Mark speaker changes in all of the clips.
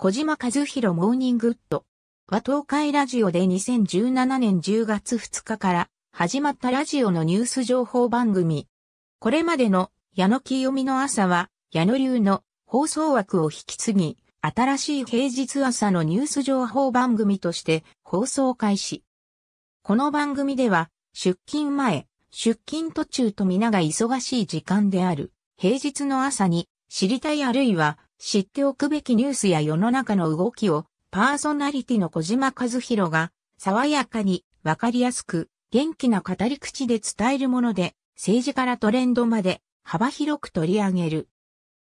Speaker 1: 小島和弘モーニングウッドは東海ラジオで2017年10月2日から始まったラジオのニュース情報番組。これまでの矢野清美の朝は矢野流の放送枠を引き継ぎ、新しい平日朝のニュース情報番組として放送開始。この番組では出勤前、出勤途中と皆が忙しい時間である平日の朝に知りたいあるいは知っておくべきニュースや世の中の動きをパーソナリティの小島和弘が爽やかにわかりやすく元気な語り口で伝えるもので政治からトレンドまで幅広く取り上げる。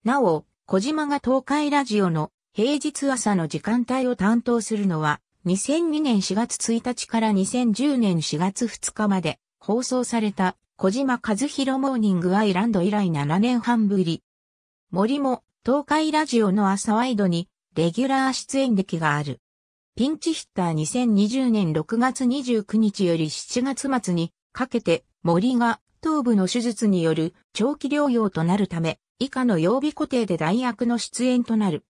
Speaker 1: なお、小島が東海ラジオの平日朝の時間帯を担当するのは2002年4月1日から2010年4月2日まで放送された小島和弘モーニングアイランド以来7年半ぶり。森も東海ラジオの朝ワイドにレギュラー出演歴がある。ピンチヒッター2020年6月29日より7月末にかけて森が頭部の手術による長期療養となるため以下の曜日固定で代役の出演となる。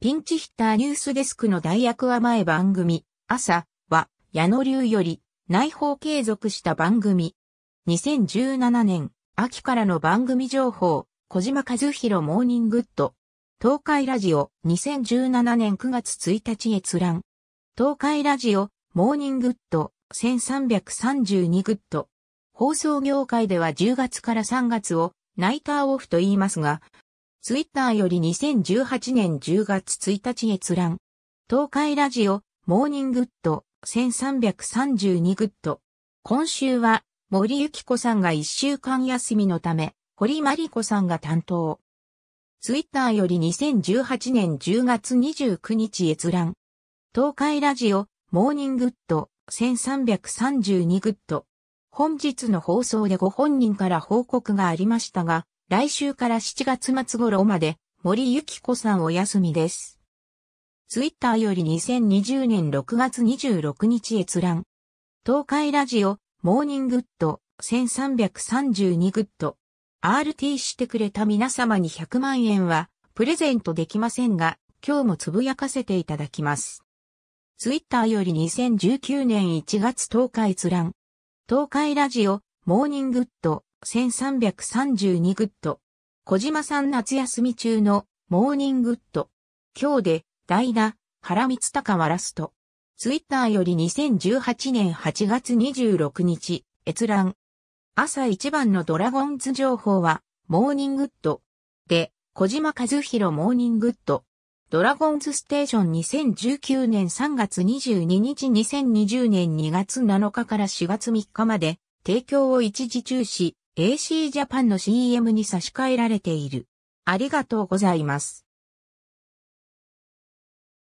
Speaker 1: ピンチヒッターニュースデスクの代役は前番組朝は矢野流より内包継続した番組。2017年秋からの番組情報小島和弘モーニングッド東海ラジオ2017年9月1日閲覧。東海ラジオモーニングッド1332グッド。放送業界では10月から3月をナイターオフと言いますが、ツイッターより2018年10月1日閲覧。東海ラジオモーニングッド1332グッド。今週は森幸子さんが1週間休みのため、堀真理子さんが担当。ツイッターより2018年10月29日閲覧。東海ラジオ、モーニングッド、1332グッド。本日の放送でご本人から報告がありましたが、来週から7月末頃まで森幸子さんお休みです。ツイッターより2020年6月26日閲覧。東海ラジオ、モーニングッド、1332グッド。RT してくれた皆様に100万円はプレゼントできませんが、今日もつぶやかせていただきます。ツイッターより2019年1月東海閲覧。東海ラジオ、モーニングッド、1332グッド。小島さん夏休み中のモーニングッド。今日で、代打、原光隆はラスト。ツイッターより2018年8月26日、閲覧。朝一番のドラゴンズ情報は、モーニングッド。で、小島和弘モーニングッド。ドラゴンズステーション2019年3月22日2020年2月7日から4月3日まで、提供を一時中止、AC ジャパンの CM に差し替えられている。ありがとうございます。